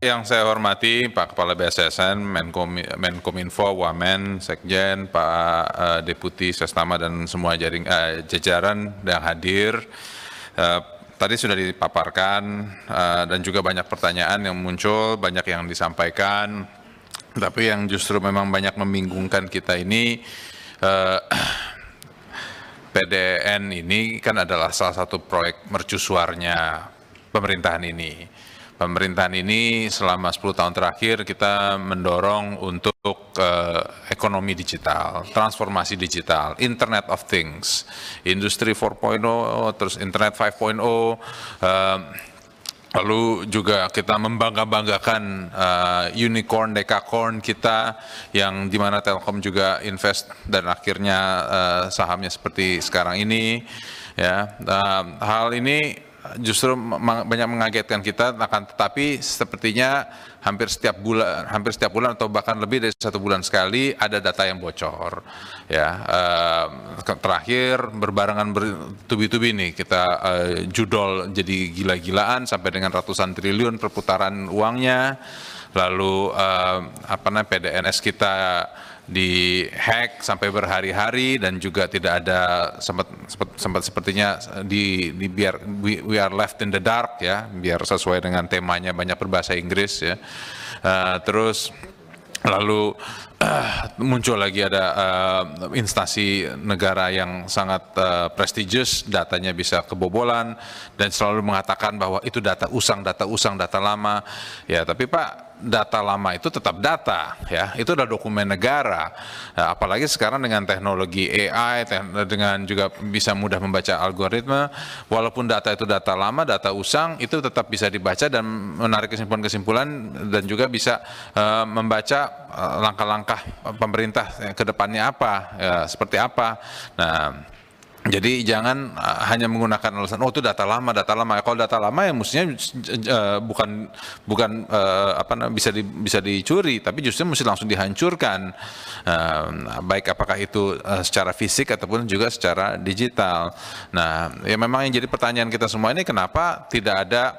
Yang saya hormati Pak Kepala BSSN, Menkom, Menkominfo, Wamen, Sekjen, Pak uh, Deputi Sestama dan semua jaring, uh, jajaran yang hadir. Uh, tadi sudah dipaparkan uh, dan juga banyak pertanyaan yang muncul, banyak yang disampaikan. Tapi yang justru memang banyak membingungkan kita ini uh, PDN ini kan adalah salah satu proyek mercusuarnya pemerintahan ini pemerintahan ini selama 10 tahun terakhir kita mendorong untuk uh, ekonomi digital, transformasi digital, Internet of Things, Industri 4.0, terus Internet 5.0, uh, eh, Lalu juga kita membangga-banggakan uh, unicorn, dekakorn kita yang dimana Telkom juga invest dan akhirnya uh, sahamnya seperti sekarang ini. Ya, uh, hal ini justru banyak mengagetkan kita akan tetapi sepertinya hampir setiap bulan hampir setiap bulan atau bahkan lebih dari satu bulan sekali ada data yang bocor ya terakhir berbarengan bertubi-tubi nih kita judol jadi gila-gilaan sampai dengan ratusan triliun perputaran uangnya lalu apa namanya PDNS kita di hack sampai berhari-hari dan juga tidak ada sempat sempat, sempat sepertinya di, di biar we, we are left in the dark ya biar sesuai dengan temanya banyak berbahasa Inggris ya uh, terus lalu uh, muncul lagi ada uh, instansi negara yang sangat uh, prestigious datanya bisa kebobolan dan selalu mengatakan bahwa itu data usang data usang data lama ya tapi Pak data lama itu tetap data ya itu adalah dokumen negara ya, apalagi sekarang dengan teknologi AI dengan juga bisa mudah membaca algoritma walaupun data itu data lama data usang itu tetap bisa dibaca dan menarik kesimpulan-kesimpulan dan juga bisa uh, membaca eh, langkah-langkah pemerintah ke depannya apa ya, seperti apa nah jadi jangan eh, hanya menggunakan alasan oh itu data lama, data lama. Kalau data lama ya mestinya eh, eh, bukan bukan uh, apa bisa di, bisa dicuri, tapi justru mesti langsung dihancurkan. Uh, baik apakah itu secara fisik ataupun juga secara digital. Nah, ya memang yang jadi pertanyaan kita semua ini kenapa tidak ada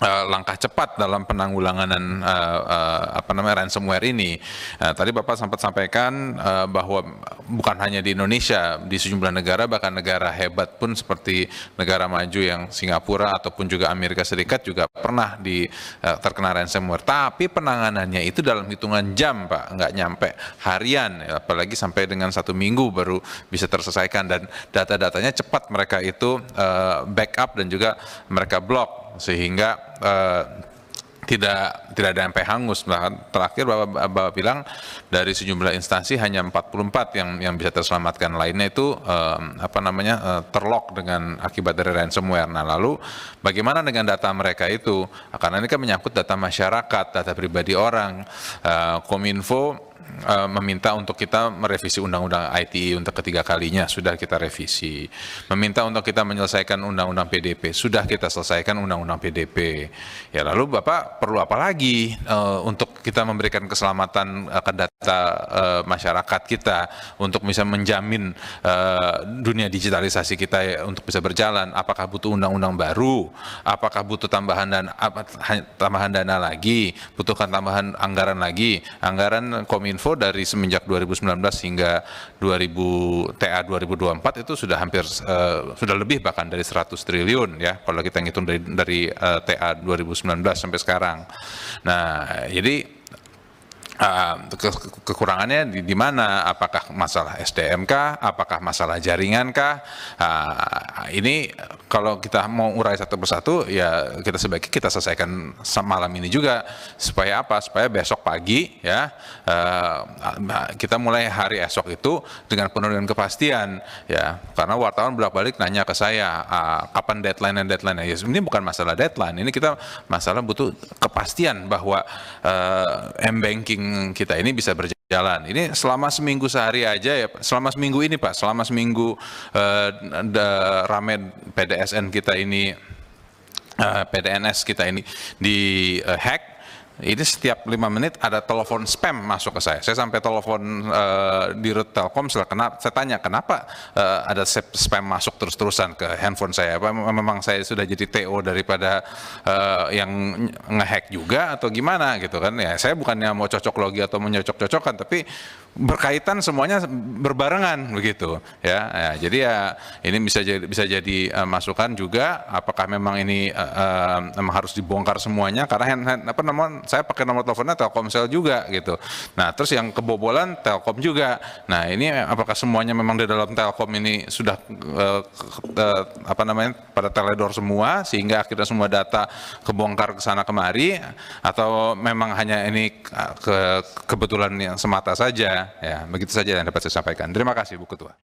Eh, langkah cepat dalam penanggulangan uh, eh, uh, eh, apa namanya ransomware ini. Uh, tadi Bapak sempat sampaikan uh, bahwa bukan hanya di Indonesia, di sejumlah negara bahkan negara hebat pun seperti negara maju yang Singapura ataupun juga Amerika Serikat juga pernah di uh, terkena ransomware. Tapi penanganannya itu dalam hitungan jam, Pak, nggak nyampe harian, ya, apalagi sampai dengan satu minggu baru bisa terselesaikan dan data-datanya cepat mereka itu uh, backup dan juga mereka blok sehingga uh, tidak tidak ada MP hangus bahkan terakhir bapak, bapak bilang dari sejumlah instansi hanya 44 yang yang bisa terselamatkan lainnya itu eh, apa namanya eh, terlock dengan akibat dari ransomware nah lalu bagaimana dengan data mereka itu karena ini kan menyangkut data masyarakat data pribadi orang eh, kominfo Eh, meminta untuk kita merevisi undang-undang ITE untuk ketiga kalinya sudah kita revisi meminta untuk kita menyelesaikan undang-undang PDP sudah kita selesaikan undang-undang PDP ya lalu Bapak perlu apa lagi uh, untuk kita memberikan keselamatan uh, eh, ke data eh, masyarakat kita untuk bisa menjamin eh, dunia digitalisasi kita untuk bisa berjalan. Apakah butuh undang-undang baru? Apakah butuh tambahan dan tambahan dana lagi? Butuhkan tambahan anggaran lagi? Anggaran Kominfo dari semenjak 2019 hingga 2000 TA 2024 itu sudah hampir sudah lebih bahkan dari 100 triliun ya kalau kita ngitung dari dari TA 2019 sampai sekarang. Nah, jadi ke kekurangannya di, di mana? Apakah masalah SDMK Apakah masalah jaringan Uh, ini kalau kita mau urai satu persatu, ya kita sebaiknya kita selesaikan malam ini juga supaya apa? Supaya besok pagi ya uh, kita mulai hari esok itu dengan penuh dengan kepastian ya. Karena wartawan bolak balik nanya ke saya uh, kapan deadline dan deadline ya. Ini bukan masalah deadline, ini kita masalah butuh kepastian bahwa uh, m banking kita ini bisa berjalan. Ini selama seminggu sehari aja ya, selama seminggu ini Pak, selama seminggu eh, uh, rame PDSN kita ini uh, eh, PDNS kita ini di uh, hack ini setiap lima menit ada telepon spam masuk ke saya. Saya sampai telepon uh, di Rut Telkom. Saya tanya kenapa uh, ada spam masuk terus-terusan ke handphone saya? Apa memang saya sudah jadi TO daripada uh, yang ngehack juga atau gimana gitu kan? Ya saya bukannya mau cocok logi atau menyocok-cocokan, tapi berkaitan semuanya berbarengan begitu ya, ya jadi ya ini bisa jadi bisa jadi uh, masukan juga apakah memang ini uh, um, harus dibongkar semuanya karena hand, hand apa namun saya pakai nomor teleponnya Telkomsel juga gitu nah terus yang kebobolan Telkom juga nah ini apakah semuanya memang di dalam Telkom ini sudah uh, uh, apa namanya pada teledor semua sehingga akhirnya semua data kebongkar ke sana kemari atau memang hanya ini ke kebetulan yang semata saja Ya. ya begitu saja yang dapat saya sampaikan terima kasih bu ketua